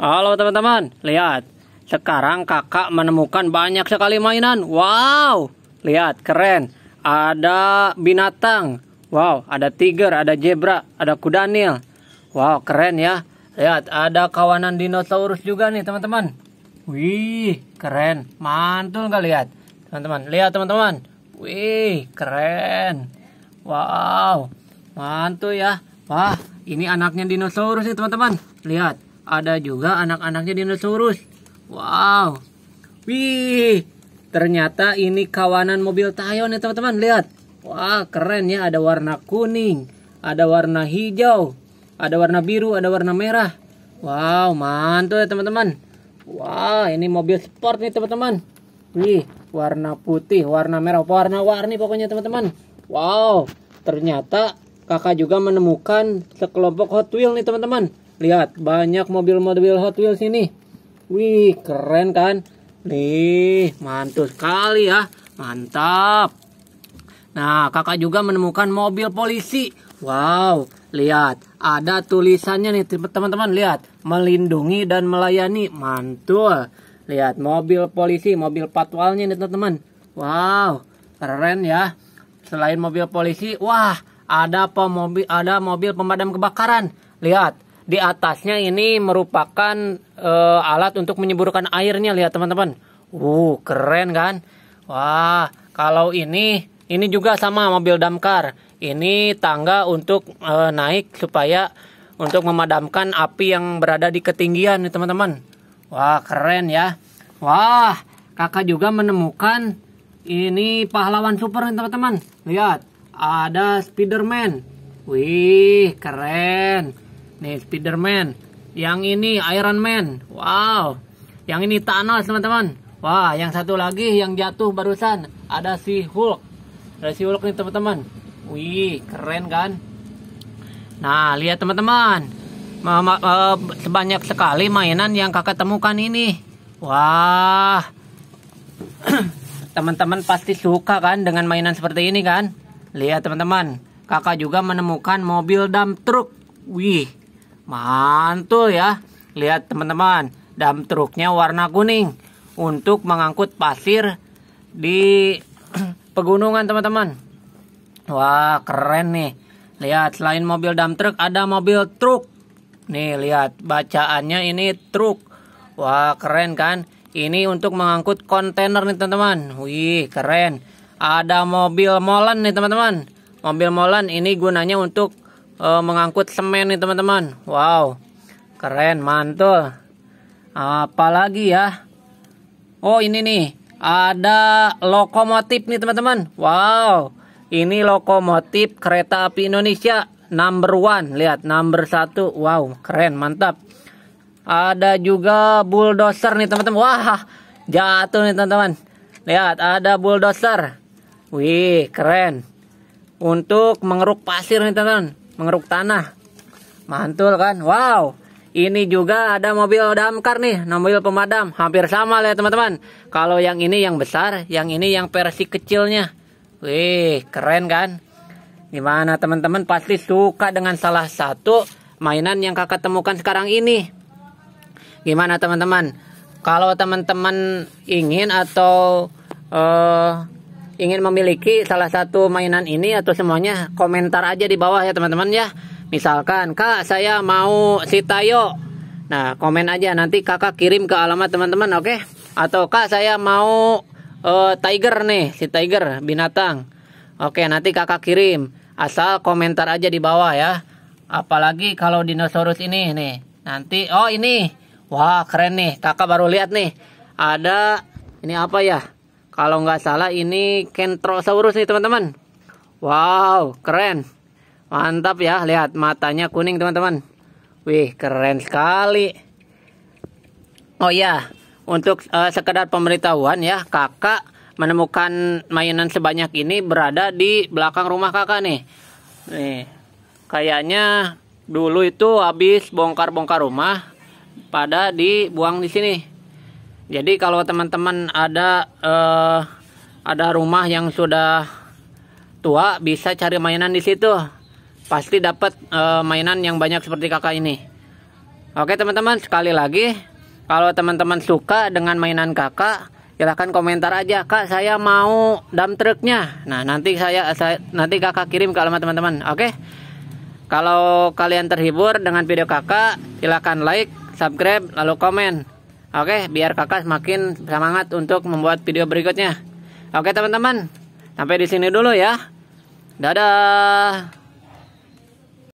Halo teman-teman, lihat. Sekarang kakak menemukan banyak sekali mainan. Wow, lihat keren. Ada binatang. Wow, ada tiger, ada zebra, ada kuda nil. Wow, keren ya. Lihat, ada kawanan dinosaurus juga nih teman-teman. Wih, keren. Mantul nggak lihat? Teman-teman, lihat teman-teman. Wih, keren. Wow, mantul ya. Wah, ini anaknya dinosaurus nih teman-teman. Lihat ada juga anak-anaknya dinosaurus. Wow. Wih, ternyata ini kawanan mobil Tayo nih ya, teman-teman. Lihat. Wah, keren ya. Ada warna kuning, ada warna hijau, ada warna biru, ada warna merah. Wow, mantul ya teman-teman. Wah, ini mobil sport nih teman-teman. Wih, warna putih, warna merah, warna-warni pokoknya teman-teman. Wow, ternyata kakak juga menemukan sekelompok Hot Wheels nih teman-teman. Lihat, banyak mobil-mobil Hot Wheels ini. Wih, keren kan? Nih, mantul sekali ya. Mantap. Nah, kakak juga menemukan mobil polisi. Wow, lihat. Ada tulisannya nih, teman-teman. Lihat, melindungi dan melayani. Mantul. Lihat, mobil polisi, mobil patwalnya nih, teman-teman. Wow, keren ya. Selain mobil polisi, wah, ada mobil? ada mobil pemadam kebakaran. Lihat, di atasnya ini merupakan uh, alat untuk menyeburkan airnya lihat teman-teman. Uh, keren kan? Wah, kalau ini ini juga sama mobil damkar. Ini tangga untuk uh, naik supaya untuk memadamkan api yang berada di ketinggian nih teman-teman. Wah, keren ya. Wah, Kakak juga menemukan ini pahlawan super nih teman-teman. Lihat, ada Spiderman. Wih, keren. Nih, Spiderman. Yang ini Iron Man. Wow. Yang ini Thanos, teman-teman. Wah, yang satu lagi yang jatuh barusan. Ada si Hulk. Ada si Hulk nih, teman-teman. Wih, keren kan? Nah, lihat teman-teman. Eh, sebanyak sekali mainan yang kakak temukan ini. Wah. Teman-teman pasti suka kan dengan mainan seperti ini kan? Lihat teman-teman kakak juga menemukan mobil dump truck. Wih, Mantul ya. Lihat teman-teman, dam truknya warna kuning untuk mengangkut pasir di pegunungan teman-teman. Wah, keren nih. Lihat, selain mobil dam truk ada mobil truk. Nih, lihat bacaannya ini truk. Wah, keren kan? Ini untuk mengangkut kontainer nih teman-teman. Wih, keren. Ada mobil molen nih teman-teman. Mobil molen ini gunanya untuk uh, mengangkut semen nih teman-teman. Wow, keren, mantul. Apalagi ya? Oh ini nih, ada lokomotif nih teman-teman. Wow, ini lokomotif kereta api Indonesia number one. Lihat number satu. Wow, keren, mantap. Ada juga bulldozer nih teman-teman. Wah, jatuh nih teman-teman. Lihat, ada bulldozer. Wih, keren. Untuk mengeruk pasir nih teman-teman mengeruk tanah. Mantul kan? Wow. Ini juga ada mobil damkar nih, nah, mobil pemadam. Hampir sama lah ya teman-teman. Kalau yang ini yang besar, yang ini yang versi kecilnya. Wih, keren kan? Gimana teman-teman pasti suka dengan salah satu mainan yang kakak temukan sekarang ini. Gimana teman-teman? Kalau teman-teman ingin atau uh, ingin memiliki salah satu mainan ini atau semuanya komentar aja di bawah ya teman-teman ya misalkan kak saya mau si Tayo nah komen aja nanti kakak kirim ke alamat teman-teman oke okay? atau kak saya mau uh, tiger nih si tiger binatang oke okay, nanti kakak kirim asal komentar aja di bawah ya apalagi kalau dinosaurus ini nih nanti oh ini wah keren nih kakak baru lihat nih ada ini apa ya kalau nggak salah ini Kentrosaurus nih teman-teman. Wow, keren. Mantap ya, lihat matanya kuning teman-teman. Wih, keren sekali. Oh ya, untuk uh, sekedar pemberitahuan ya, kakak menemukan mainan sebanyak ini berada di belakang rumah kakak nih. Nih, kayaknya dulu itu habis bongkar-bongkar rumah, pada dibuang di sini. Jadi kalau teman-teman ada uh, ada rumah yang sudah tua bisa cari mainan di situ. Pasti dapat uh, mainan yang banyak seperti kakak ini. Oke teman-teman sekali lagi kalau teman-teman suka dengan mainan kakak silahkan komentar aja kak saya mau dump trucknya nah nanti saya, saya nanti kakak kirim ke alamat teman-teman oke kalau kalian terhibur dengan video kakak silahkan like subscribe lalu komen Oke, biar kakak semakin semangat untuk membuat video berikutnya. Oke teman-teman, sampai di sini dulu ya. Dadah.